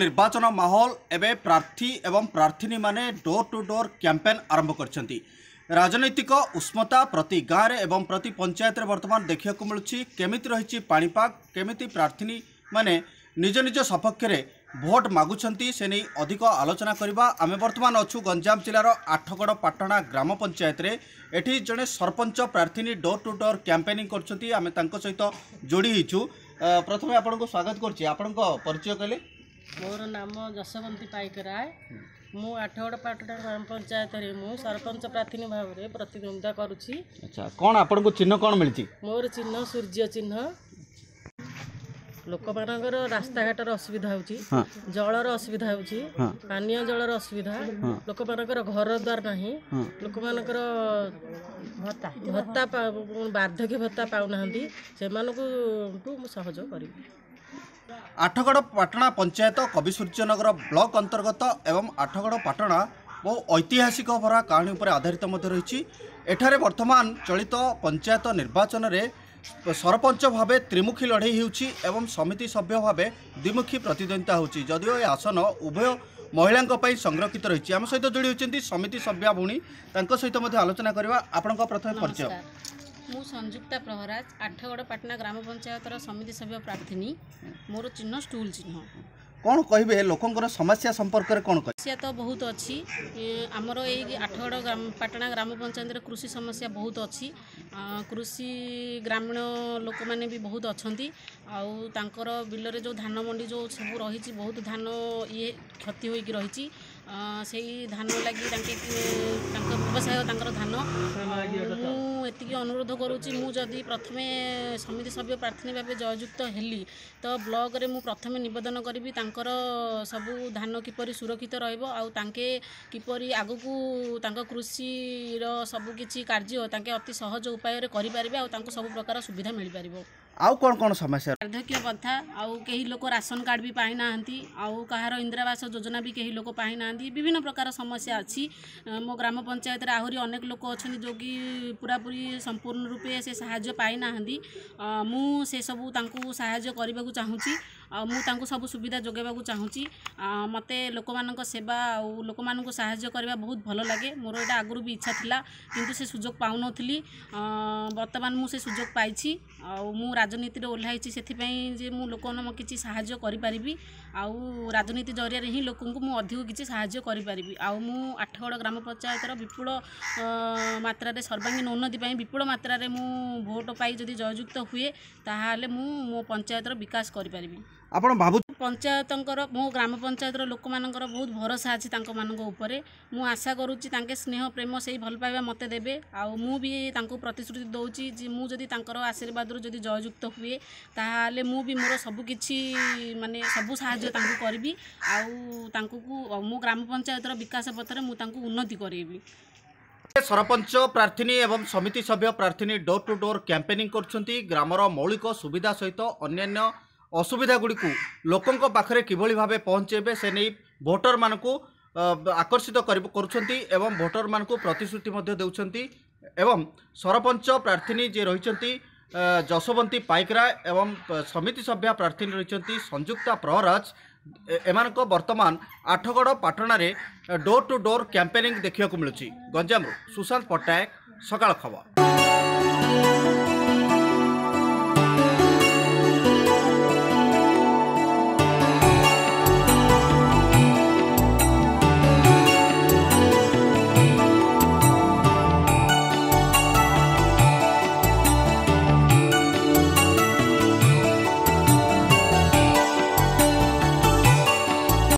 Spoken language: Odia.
ନିର୍ବାଚନ ମାହୋଲ ଏବେ ପ୍ରାର୍ଥୀ ଏବଂ ପ୍ରାର୍ଥିନୀମାନେ ଡୋର୍ ଟୁ ଡୋର୍ କ୍ୟାମ୍ପେନ୍ ଆରମ୍ଭ କରିଛନ୍ତି ରାଜନୈତିକ ଉଷ୍ମତା ପ୍ରତି ଗାଁରେ ଏବଂ ପ୍ରତି ପଞ୍ଚାୟତରେ ବର୍ତ୍ତମାନ ଦେଖିବାକୁ ମିଳୁଛି କେମିତି ରହିଛି ପାଣିପାଗ କେମିତି ପ୍ରାର୍ଥିନୀମାନେ ନିଜ ନିଜ ସପକ୍ଷରେ ଭୋଟ୍ ମାଗୁଛନ୍ତି ସେ ନେଇ ଅଧିକ ଆଲୋଚନା କରିବା ଆମେ ବର୍ତ୍ତମାନ ଅଛୁ ଗଞ୍ଜାମ ଜିଲ୍ଲାର ଆଠଗଡ଼ ପାଟଣା ଗ୍ରାମ ପଞ୍ଚାୟତରେ ଏଠି ଜଣେ ସରପଞ୍ଚ ପ୍ରାର୍ଥିନୀ ଡୋର୍ ଟୁ ଡୋର୍ କ୍ୟାମ୍ପେନିଂ କରୁଛନ୍ତି ଆମେ ତାଙ୍କ ସହିତ ଯୋଡ଼ି ହେଇଛୁ ପ୍ରଥମେ ଆପଣଙ୍କୁ ସ୍ୱାଗତ କରୁଛି ଆପଣଙ୍କ ପରିଚୟ କହିଲେ ମୋର ନାମ ଯଶବନ୍ତୀ ପାଇକରାୟ ମୁଁ ଆଠଗଡ଼ ପାଟଣା ଗ୍ରାମ ପଞ୍ଚାୟତରେ ମୁଁ ସରପଞ୍ଚ ପ୍ରାର୍ଥୀ ଭାବରେ ପ୍ରତିଦ୍ୱନ୍ଦ୍ୱିତା କରୁଛି ଆଚ୍ଛା କ'ଣ ଆପଣଙ୍କୁ ଚିହ୍ନ କ'ଣ ମିଳିଛି ମୋର ଚିହ୍ନ ସୂର୍ଯ୍ୟ ଚିହ୍ନ ଲୋକମାନଙ୍କର ରାସ୍ତାଘାଟର ଅସୁବିଧା ହେଉଛି ଜଳର ଅସୁବିଧା ହେଉଛି ପାନୀୟ ଜଳର ଅସୁବିଧା ଲୋକମାନଙ୍କର ଘରଦ୍ୱାର ନାହିଁ ଲୋକମାନଙ୍କର ଭତ୍ତା ଭତ୍ତା ବାର୍ଦ୍ଧକ୍ୟ ଭତ୍ତା ପାଉନାହାନ୍ତି ସେମାନଙ୍କୁ ମୁଁ ସହଯୋଗ କରିବି ଆଠଗଡ଼ ପାଟଣା ପଞ୍ଚାୟତ କବି ସୂର୍ଯ୍ୟନଗର ବ୍ଲକ ଅନ୍ତର୍ଗତ ଏବଂ ଆଠଗଡ଼ ପାଟଣା ବହୁ ଐତିହାସିକ ଭରା କାହାଣୀ ଉପରେ ଆଧାରିତ ମଧ୍ୟ ରହିଛି ଏଠାରେ ବର୍ତ୍ତମାନ ଚଳିତ ପଞ୍ଚାୟତ ନିର୍ବାଚନରେ ସରପଞ୍ଚ ଭାବେ ତ୍ରିମୁଖୀ ଲଢ଼େଇ ହେଉଛି ଏବଂ ସମିତି ସଭ୍ୟ ଭାବେ ଦ୍ୱିମୁଖୀ ପ୍ରତିଦ୍ୱନ୍ଦ୍ୱିତା ହେଉଛି ଯଦିଓ ଏହି ଆସନ ଉଭୟ ମହିଳାଙ୍କ ପାଇଁ ସଂରକ୍ଷିତ ରହିଛି ଆମ ସହିତ ଯୋଡ଼ି ହେଉଛନ୍ତି ସମିତି ସଭ୍ୟା ଭଉଣୀ ତାଙ୍କ ସହିତ ମଧ୍ୟ ଆଲୋଚନା କରିବା ଆପଣଙ୍କ ପ୍ରଥମେ ପରିଚୟ ମୁଁ ସଂଯୁକ୍ତା ପ୍ରହରାଜ ଆଠଗଡ଼ ପାଟନା ଗ୍ରାମ ପଞ୍ଚାୟତର ସମିତି ସଭ୍ୟ ପ୍ରାର୍ଥିନୀ ମୋର ଚିହ୍ନ ଷ୍ଟୁଲ ଚିହ୍ନ କ'ଣ କହିବେ ଲୋକଙ୍କର ସମସ୍ୟା ସମ୍ପର୍କରେ କ'ଣ ସମସ୍ୟା ତ ବହୁତ ଅଛି ଆମର ଏଇ ଆଠଗଡ଼ ପାଟଣା ଗ୍ରାମ ପଞ୍ଚାୟତରେ କୃଷି ସମସ୍ୟା ବହୁତ ଅଛି କୃଷି ଗ୍ରାମୀଣ ଲୋକମାନେ ବି ବହୁତ ଅଛନ୍ତି ଆଉ ତାଙ୍କର ବିଲରେ ଯେଉଁ ଧାନ ମଣ୍ଡି ଯେଉଁ ସବୁ ରହିଛି ବହୁତ ଧାନ ଇଏ କ୍ଷତି ହୋଇକି ରହିଛି ସେଇ ଧାନ ଲାଗି ତାଙ୍କେ ତାଙ୍କ ବ୍ୟବସାୟ ତାଙ୍କର ଧାନ ଅନୁରୋଧ କରୁଛି ମୁଁ ଯଦି ପ୍ରଥମେ ସମିତି ସଭ୍ୟ ପ୍ରାର୍ଥୀ ଭାବେ ଜୟଯୁକ୍ତ ହେଲି ତ ବ୍ଲକରେ ମୁଁ ପ୍ରଥମେ ନିବେଦନ କରିବି ତାଙ୍କର ସବୁ ଧାନ କିପରି ସୁରକ୍ଷିତ ରହିବ ଆଉ ତାଙ୍କେ କିପରି ଆଗକୁ ତାଙ୍କ କୃଷିର ସବୁକିଛି କାର୍ଯ୍ୟ ତାଙ୍କେ ଅତି ସହଜ ଉପାୟରେ କରିପାରିବେ ଆଉ ତାଙ୍କୁ ସବୁ ପ୍ରକାର ସୁବିଧା ମିଳିପାରିବ ଆଉ କ'ଣ କ'ଣ ସମସ୍ୟା ବାର୍ଦ୍ଧକ୍ୟ ଭତ୍ତା ଆଉ କେହି ଲୋକ ରାସନ କାର୍ଡ଼ ବି ପାଇନାହାନ୍ତି ଆଉ କାହାର ଇନ୍ଦିରାବାସ ଯୋଜନା ବି କେହି ଲୋକ ପାଇନାହାନ୍ତି ବିଭିନ୍ନ ପ୍ରକାର ସମସ୍ୟା ଅଛି ମୋ ଗ୍ରାମ ପଞ୍ଚାୟତରେ ଆହୁରି ଅନେକ ଲୋକ ଅଛନ୍ତି ଯେଉଁକି ପୁରାପୁରି ସମ୍ପୂର୍ଣ୍ଣ ରୂପେ ସେ ସାହାଯ୍ୟ ପାଇନାହାନ୍ତି ମୁଁ ସେସବୁ ତାଙ୍କୁ ସାହାଯ୍ୟ କରିବାକୁ ଚାହୁଁଛି ଆଉ ମୁଁ ତାଙ୍କୁ ସବୁ ସୁବିଧା ଯୋଗାଇବାକୁ ଚାହୁଁଛି ମୋତେ ଲୋକମାନଙ୍କ ସେବା ଆଉ ଲୋକମାନଙ୍କୁ ସାହାଯ୍ୟ କରିବା ବହୁତ ଭଲ ଲାଗେ ମୋର ଏଇଟା ଆଗରୁ ବି ଇଚ୍ଛା ଥିଲା କିନ୍ତୁ ସେ ସୁଯୋଗ ପାଉନଥିଲି ବର୍ତ୍ତମାନ ମୁଁ ସେ ସୁଯୋଗ ପାଇଛି ଆଉ ମୁଁ ରାଜନୀତିରେ ଓହ୍ଲାଇଛି ସେଥିପାଇଁ ଯେ ମୁଁ ଲୋକମାନଙ୍କୁ କିଛି ସାହାଯ୍ୟ କରିପାରିବି ଆଉ ରାଜନୀତି ଜରିଆରେ ହିଁ ଲୋକଙ୍କୁ ମୁଁ ଅଧିକ କିଛି ସାହାଯ୍ୟ କରିପାରିବି ଆଉ ମୁଁ ଆଠଗଡ଼ ଗ୍ରାମ ପଞ୍ଚାୟତର ବିପୁଳ ମାତ୍ରାରେ ସର୍ବାଙ୍ଗୀନ ଉନ୍ନତି ପାଇଁ ବିପୁଳ ମାତ୍ରାରେ ମୁଁ ଭୋଟ୍ ପାଇ ଯଦି ଜୟଯୁକ୍ତ ହୁଏ ତାହେଲେ ମୁଁ ମୋ ପଞ୍ଚାୟତର ବିକାଶ କରିପାରିବି ଆପଣ ଭାବୁ ପଞ୍ଚାୟତଙ୍କର ମୋ ଗ୍ରାମ ପଞ୍ଚାୟତର ଲୋକମାନଙ୍କର ବହୁତ ଭରସା ଅଛି ତାଙ୍କମାନଙ୍କ ଉପରେ ମୁଁ ଆଶା କରୁଛି ତାଙ୍କେ ସ୍ନେହ ପ୍ରେମ ସେଇ ଭଲ ପାଇବା ମୋତେ ଦେବେ ଆଉ ମୁଁ ବି ତାଙ୍କୁ ପ୍ରତିଶ୍ରୁତି ଦେଉଛି ଯେ ମୁଁ ଯଦି ତାଙ୍କର ଆଶୀର୍ବାଦରୁ ଯଦି ଜୟଯୁକ୍ତ ହୁଏ ତାହେଲେ ମୁଁ ବି ମୋର ସବୁ କିଛି ମାନେ ସବୁ ସାହାଯ୍ୟ ତାଙ୍କୁ କରିବି ଆଉ ତାଙ୍କୁ ମୋ ଗ୍ରାମ ପଞ୍ଚାୟତର ବିକାଶ ପଥରେ ମୁଁ ତାଙ୍କୁ ଉନ୍ନତି କରାଇବି ସରପଞ୍ଚ ପ୍ରାର୍ଥିନୀ ଏବଂ ସମିତି ସଭ୍ୟ ପ୍ରାର୍ଥିନୀ ଡୋର୍ ଟୁ ଡୋର୍ କ୍ୟାମ୍ପେନିଂ କରୁଛନ୍ତି ଗ୍ରାମର ମୌଳିକ ସୁବିଧା ସହିତ ଅନ୍ୟାନ୍ୟ ଅସୁବିଧା ଗୁଡ଼ିକୁ ଲୋକଙ୍କ ପାଖରେ କିଭଳି ଭାବେ ପହଞ୍ଚାଇବେ ସେ ନେଇ ଭୋଟରମାନଙ୍କୁ ଆକର୍ଷିତ କରୁଛନ୍ତି ଏବଂ ଭୋଟରମାନଙ୍କୁ ପ୍ରତିଶ୍ରୁତି ମଧ୍ୟ ଦେଉଛନ୍ତି ଏବଂ ସରପଞ୍ଚ ପ୍ରାର୍ଥିନୀ ଯିଏ ରହିଛନ୍ତି ଯଶୋବନ୍ତୀ ପାଇକରା ଏବଂ ସମିତି ସଭ୍ୟା ପ୍ରାର୍ଥିନୀ ରହିଛନ୍ତି ସଂଯୁକ୍ତା ପ୍ରହରାଜ ଏମାନଙ୍କ ବର୍ତ୍ତମାନ ଆଠଗଡ଼ ପାଟଣାରେ ଡୋର୍ ଟୁ ଡୋର୍ କ୍ୟାମ୍ପେନିଂ ଦେଖିବାକୁ ମିଳୁଛି ଗଞ୍ଜାମରୁ ସୁଶାନ୍ତ ପଟ୍ଟନାୟକ ସକାଳ ଖବର